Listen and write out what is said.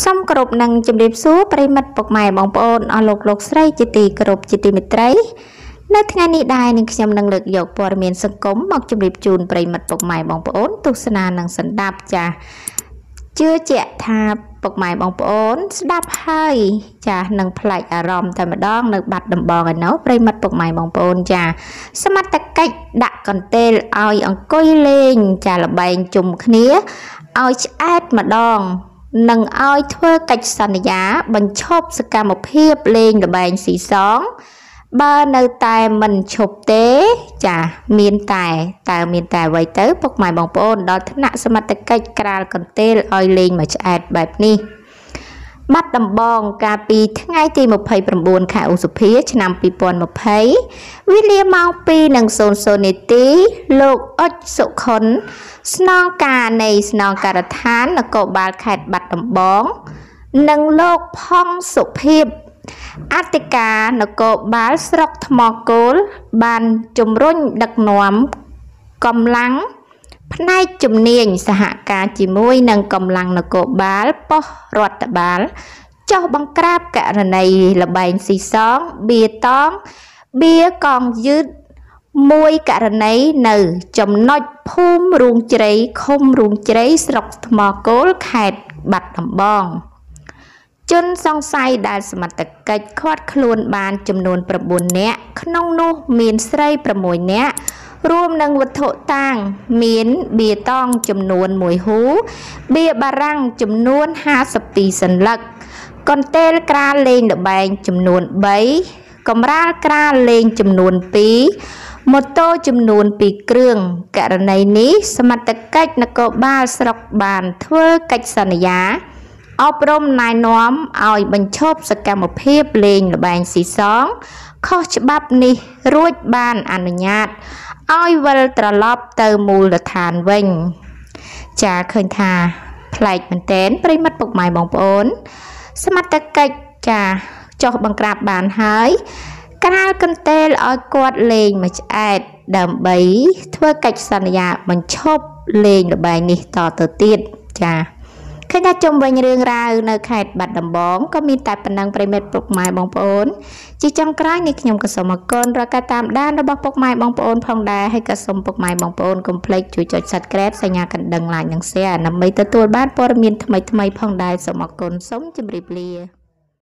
សូមគោរពនិងជម្រាបសួរប្រិមិត្តពុកម៉ែបងប្អូនអស់លោកលោកស្រីជាទីគោរពជាទីមេត្រីនៅ ថ្ងៃនេះដែរនឹងខ្ញុំនឹងលើកយកព័ត៌មានសង្គមមកជម្រាបជូនប្រិមិត្តពុកម៉ែបងប្អូនទស្សនានិងសន្តាប់ចាស់ជឿជាក់ថាពុកម៉ែបងប្អូនស្ដាប់ហើយ ចាស់នឹងផ្លែកអារម្មណ៍តែម្ដងនៅបាត់ដំបងឯណោប្រិមិត្តពុកម៉ែបងប្អូនចា សមត្ថកិច្ចដាក់កន្ទេលឲ្យអង្គុយលេង ចាល្បែងជុំគ្នាឲ្យឆ្អែតម្ដងនិងឲ្យធ្វើកិច្ចសន្យា បញ្ឈប់សកម្មភាពលេងល្បែងស៊ីសង បើនៅតែមិនឈប់ទេចាមានតែតើមានតែអ្វីទៅពុកម៉ែបងប្អូនដល់ថ្នាក់សមត្ថកិច្ចក្រាលកន្ទេលឲ្យលេងមួយឆ្អែតបែបនេះបាត់ដំបងកាលពីថ្ងៃទី29ខែឧសភាឆ្នាំ2020វេលាម៉ោង2:00នាទីលោកអុចសុខុន ស្នងការនៃស្នងការដ្ឋាននគរបាលខេត្តបាត់ដំបង និងលោកផង់សុភិបអធិការនគរបាលស្រុកថ្មគោលបានជំរុញដឹកនាំកម្លាំងផ្នែកជំនាញសហការ ជាមួយនឹងកម្លាំងនគរបាលប៉ុស្តិ៍រដ្ឋបាលចុះបង្ក្រាបករណីលបែងស៊ីសងបៀតងបៀកងយឺតមួយករណីនៅ ចំណុចភូមិរូងជ្រៃឃុំរូងជ្រៃស្រុកថ្មគោលខេត្តបាត់ដំបង ជនសង្ស័យដែល សមត្ថកិច្ចឃាត់ខ្លួនបានចំនួន9នាក់ក្នុងនោះមានស្រី6នាក់រួមនឹងវត្ថុតាងមានបៀតងចំនួន1ហូបៀបារាំងចំនួន52សន្លឹកកន្ទេលក្រាលេងលបែងចំនួន3កំរាលក្រាលេងចំនួន2ម៉ូតូចំនួន2គ្រឿងករណីនេះសមត្ថកិច្ចនគរបាលស្រុកបានធ្វើកិច្ចសន្យាអប់រំណែនាំឲ្យបញ្ឈប់សកម្មភាពលេងលបែងស៊ីសងខុសច្បាប់នេះរួចបានអនុញ្ញាតឲ្យវិលត្រឡប់ទៅមូលដ្ឋានវិញ ចាឃើញថាប្លែកមែនទែនប្រិមិត្តពុកម៉ែបងប្អូនសមត្ថកិច្ចចាចុះបង្ក្រាបបានហើយក្រាលកន្ទេលឲ្យគាត់លេងមួយឆ្អែតដើម្បី ធ្វើកិច្ចសន្យាបញ្ឈប់លេងល្បែងនេះតទៅទៀតចា៎ឃើញថាជុំវិញរឿងរ៉ាវនៅខេត្តបាត់ដំបងក៏មានតែប៉ុណ្ណឹងប្រិមិត្តពុកម៉ែបងប្អូនជាចុងក្រោយនេះខ្ញុំក៏សូមអរគុណរកការតាមដានរបស់ពុកម៉ែបងប្អូនផងដែរហើយក៏សូមពុកម៉ែបងប្អូនកុំភ្លេចជួយចុច Subscribe សញ្ញាកណ្ដឹង Like និង Share ដើម្បីទទួលបានព័ត៌មានថ្មីៗផងដែរសូមអរគុណសូមជម្រាបលា